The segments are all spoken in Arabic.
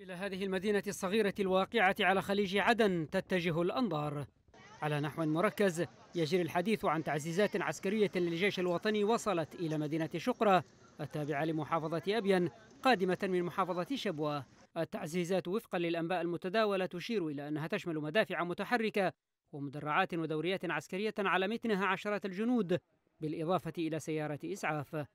إلى هذه المدينة الصغيرة الواقعة على خليج عدن تتجه الأنظار على نحو مركز يجري الحديث عن تعزيزات عسكرية للجيش الوطني وصلت إلى مدينة شقرة التابعة لمحافظة أبين قادمة من محافظة شبوة التعزيزات وفقا للأنباء المتداولة تشير إلى أنها تشمل مدافع متحركة ومدرعات ودوريات عسكرية على متنها عشرات الجنود بالإضافة إلى سيارة إسعاف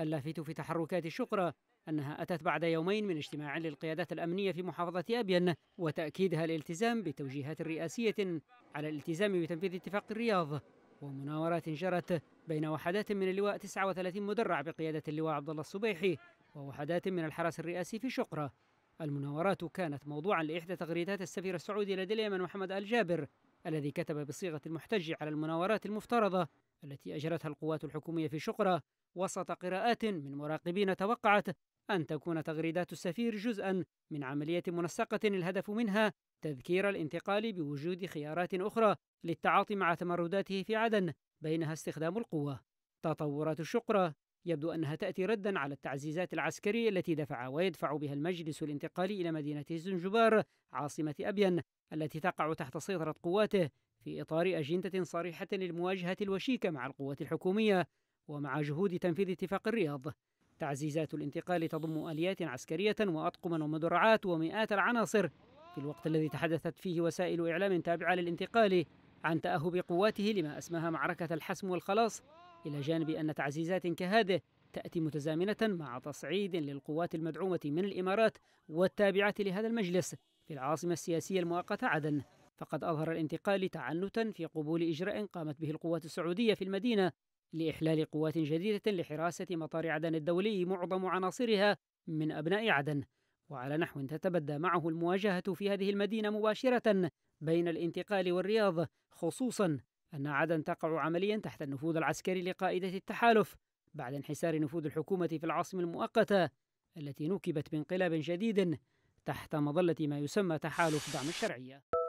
اللافت في تحركات شقرة أنها أتت بعد يومين من اجتماع للقيادات الأمنية في محافظة أبين وتأكيدها الالتزام بتوجيهات رئاسية على الالتزام بتنفيذ اتفاق الرياض ومناورات جرت بين وحدات من اللواء 39 مدرع بقيادة اللواء عبد الله الصبيحي ووحدات من الحرس الرئاسي في شقرة المناورات كانت موضوعا لإحدى تغريدات السفير السعودي لدى اليمن محمد الجابر الذي كتب بصيغة المحتج على المناورات المفترضة التي أجرتها القوات الحكومية في شقرة وسط قراءات من مراقبين توقعت أن تكون تغريدات السفير جزءا من عملية منسقة الهدف منها تذكير الانتقال بوجود خيارات أخرى للتعاطي مع تمرداته في عدن بينها استخدام القوة. تطورات الشقرة يبدو أنها تأتي ردا على التعزيزات العسكرية التي دفع ويدفع بها المجلس الانتقالي إلى مدينة زنجبار عاصمة أبين التي تقع تحت سيطرة قواته في إطار أجندة صريحة للمواجهة الوشيكة مع القوات الحكومية ومع جهود تنفيذ اتفاق الرياض تعزيزات الانتقال تضم اليات عسكريه واطقما ومدرعات ومئات العناصر في الوقت الذي تحدثت فيه وسائل اعلام تابعه للانتقال عن تاهب قواته لما اسماها معركه الحسم والخلاص الى جانب ان تعزيزات كهذه تاتي متزامنه مع تصعيد للقوات المدعومه من الامارات والتابعه لهذا المجلس في العاصمه السياسيه المؤقته عدن فقد اظهر الانتقال تعنتا في قبول اجراء قامت به القوات السعوديه في المدينه لإحلال قوات جديدة لحراسة مطار عدن الدولي معظم عناصرها من أبناء عدن وعلى نحو تتبدى معه المواجهة في هذه المدينة مباشرة بين الانتقال والرياض خصوصا أن عدن تقع عمليا تحت النفوذ العسكري لقائدة التحالف بعد انحسار نفوذ الحكومة في العاصمة المؤقتة التي نوكبت بانقلاب جديد تحت مظلة ما يسمى تحالف دعم الشرعية